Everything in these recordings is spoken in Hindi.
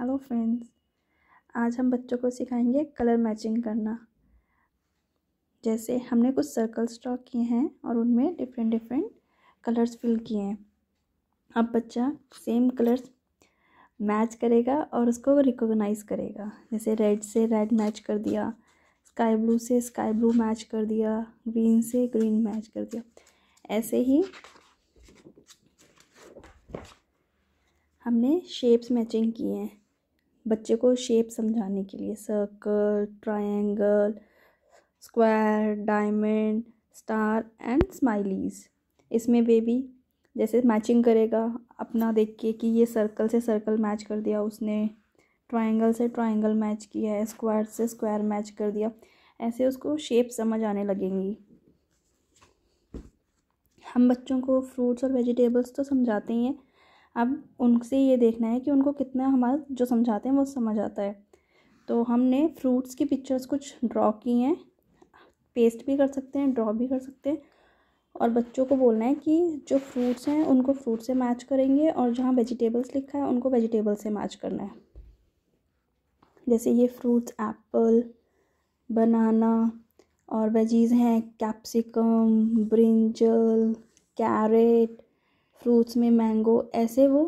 हेलो फ्रेंड्स आज हम बच्चों को सिखाएंगे कलर मैचिंग करना जैसे हमने कुछ सर्कल्स ड्रॉ किए हैं और उनमें डिफरेंट डिफरेंट कलर्स फिल किए हैं अब बच्चा सेम कलर्स मैच करेगा और उसको रिकॉग्नाइज करेगा जैसे रेड से रेड मैच कर दिया स्काई ब्लू से स्काई ब्लू मैच कर दिया ग्रीन से ग्रीन मैच कर दिया ऐसे ही हमने शेप्स मैचिंग किए हैं बच्चे को शेप समझाने के लिए circle triangle square diamond star and smileys इसमें बेबी जैसे मैचिंग करेगा अपना देख के कि ये सर्कल से सर्कल मैच कर दिया उसने ट्रायंगल से ट्रायंगल मैच किया है स्क्वायर से स्क्वायर मैच कर दिया ऐसे उसको शेप समझ आने लगेंगी हम बच्चों को फ्रूट्स और वेजिटेबल्स तो समझाते ही हैं अब उनसे ये देखना है कि उनको कितना हमारा जो समझाते हैं वो समझ आता है तो हमने फ्रूट्स की पिक्चर्स कुछ ड्रॉ की हैं पेस्ट भी कर सकते हैं ड्रॉ भी कर सकते हैं और बच्चों को बोलना है कि जो फ्रूट्स हैं उनको फ्रूट से मैच करेंगे और जहाँ वेजिटेबल्स लिखा है उनको वेजिटेबल से मैच करना है जैसे ये फ्रूट्स एप्पल बनाना और वेजीज़ हैं कैप्सिकम ब्रिंजल कैरेट फ्रूट्स में मैंगो ऐसे वो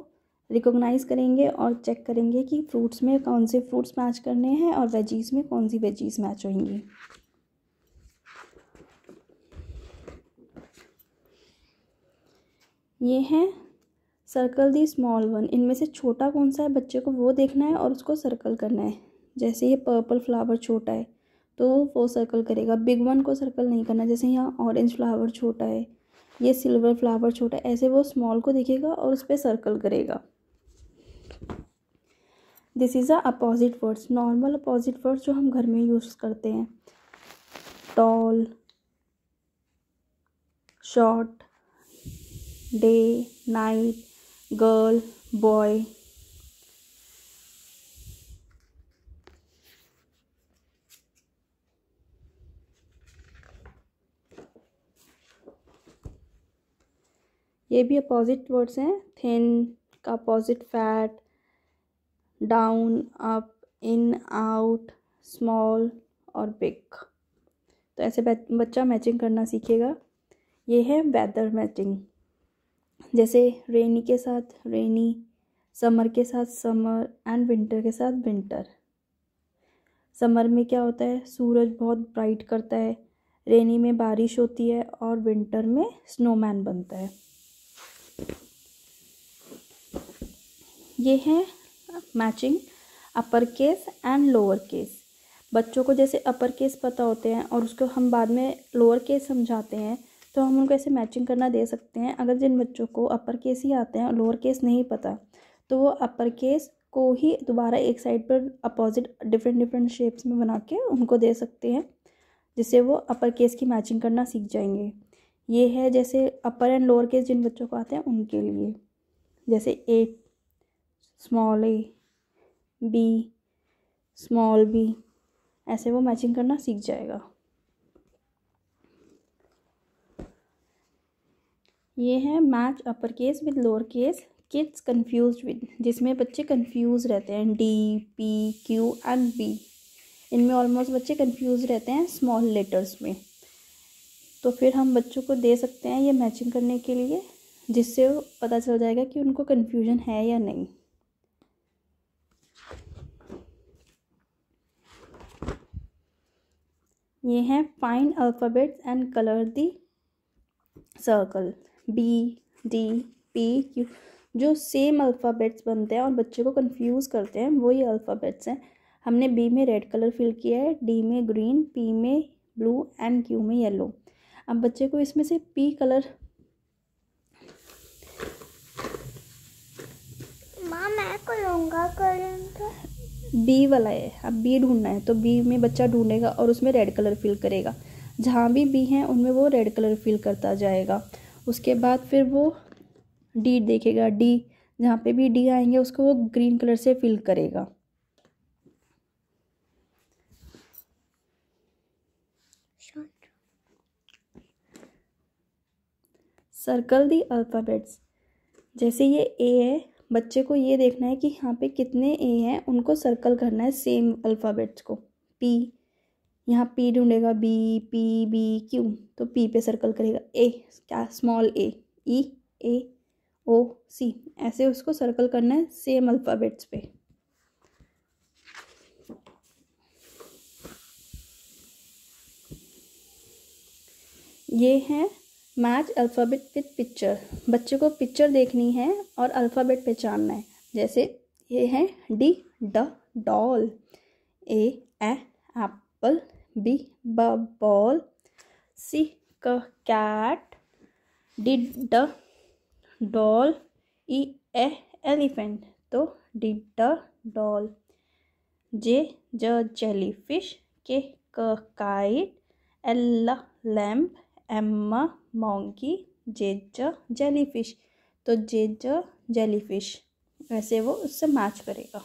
रिकॉग्नाइज़ करेंगे और चेक करेंगे कि फ्रूट्स में कौन से फ्रूट्स मैच करने हैं और वेजीज़ में कौन सी वेजीज़ मैच होंगी ये हैं सर्कल दी स्मॉल वन इनमें से छोटा कौन सा है बच्चे को वो देखना है और उसको सर्कल करना है जैसे ये पर्पल फ्लावर छोटा है तो वो सर्कल करेगा बिग वन को सर्कल नहीं करना जैसे यहाँ ऑरेंज फ्लावर छोटा है ये सिल्वर फ्लावर छोटा ऐसे वो स्मॉल को दिखेगा और उस पर सर्कल करेगा this is a opposite words normal opposite words जो हम घर में यूज़ करते हैं tall short day night girl boy ये भी अपोजिट वर्ड्स हैं थिन का opposite fat down up in out small और बिग तो ऐसे बच्चा मैचिंग करना सीखेगा ये है वेदर मैचिंग जैसे रेनी के साथ रेनी समर के साथ समर एंड विंटर के साथ विंटर समर में क्या होता है सूरज बहुत ब्राइट करता है रेनी में बारिश होती है और विंटर में स्नोमैन बनता है ये है matching upper case and lower case बच्चों को जैसे अपर केस पता होते हैं और उसको हम बाद में लोअर केस समझाते हैं तो हम उनको ऐसे मैचिंग करना दे सकते हैं अगर जिन बच्चों को अपर केस ही आते हैं और लोअर केस नहीं पता तो वो अपर केस को ही दोबारा एक साइड पर अपोजिट डिफरेंट डिफरेंट शेप्स में बना के उनको दे सकते हैं जिससे वो अपर केस की मैचिंग करना सीख जाएंगे ये है जैसे अपर एंड लोअर केस जिन बच्चों को आते हैं उनके लिए जैसे A small A B small B ऐसे वो मैचिंग करना सीख जाएगा ये है match upper case with lower case kids confuse with जिसमें बच्चे कन्फ्यूज़ रहते हैं D P Q and B इनमें ऑलमोस्ट बच्चे कन्फ्यूज़ रहते हैं स्मॉल लेटर्स में तो फिर हम बच्चों को दे सकते हैं ये मैचिंग करने के लिए जिससे पता चल जाएगा कि उनको कन्फ्यूजन है या नहीं ये हैं find alphabets and colour the circle B D P Q जो सेम अल्फ़ाबेट्स बनते हैं और बच्चे को कंफ्यूज करते हैं वो ये अल्फ़ाबेट्स हैं हमने बी में रेड कलर फिल किया है डी में ग्रीन पी में ब्लू एंड क्यू में येलो अब बच्चे को इसमें से पी कलर बी वाला है अब बी ढूंढना है तो बी में बच्चा ढूंढेगा और उसमें रेड कलर फिल करेगा जहाँ भी बी हैं उनमें वो रेड कलर फिल करता जाएगा उसके बाद फिर वो डी देखेगा डी जहाँ पे भी डी आएंगे उसको वो ग्रीन कलर से फिल करेगा सर्कल दी अल्फ़ाबेट्स जैसे ये ए है बच्चे को ये देखना है कि यहाँ पे कितने ए हैं उनको सर्कल करना है सेम अल्फ़ाबेट्स को पी यहाँ पी ढूंढेगा बी पी बी क्यू तो पी पे सर्कल करेगा ए क्या स्मॉल ए ई ए ओ सी ऐसे उसको सर्कल करना है सेम अल्फ़ाबेट्स पे ये है मैच अल्फ़ाबेट विथ पिक्चर बच्चे को पिक्चर देखनी है और अल्फ़ाबेट पहचानना है जैसे ये है डी ड डॉल ए एप्पल बी ब बॉल सी क कैट डी ड डॉल ई ए एलिफेंट तो डी ड डॉल जे ज जेलीफिश के क काइट एल लैम्प एम्मा मोंकी जेज जेलीफिश तो जेज जेलीफिश ऐसे वो उससे मैच करेगा